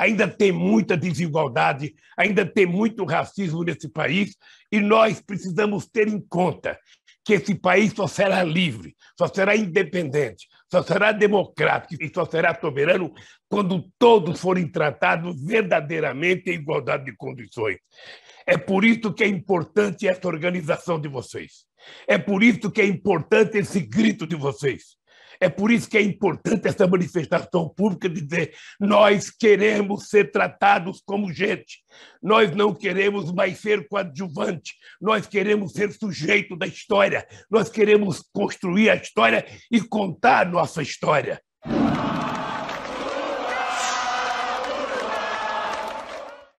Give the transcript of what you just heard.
ainda tem muita desigualdade, ainda tem muito racismo nesse país, e nós precisamos ter em conta que esse país só será livre, só será independente, só será democrático e só será soberano quando todos forem tratados verdadeiramente em igualdade de condições. É por isso que é importante essa organização de vocês. É por isso que é importante esse grito de vocês. É por isso que é importante essa manifestação pública dizer: nós queremos ser tratados como gente, nós não queremos mais ser coadjuvante, nós queremos ser sujeito da história, nós queremos construir a história e contar nossa história.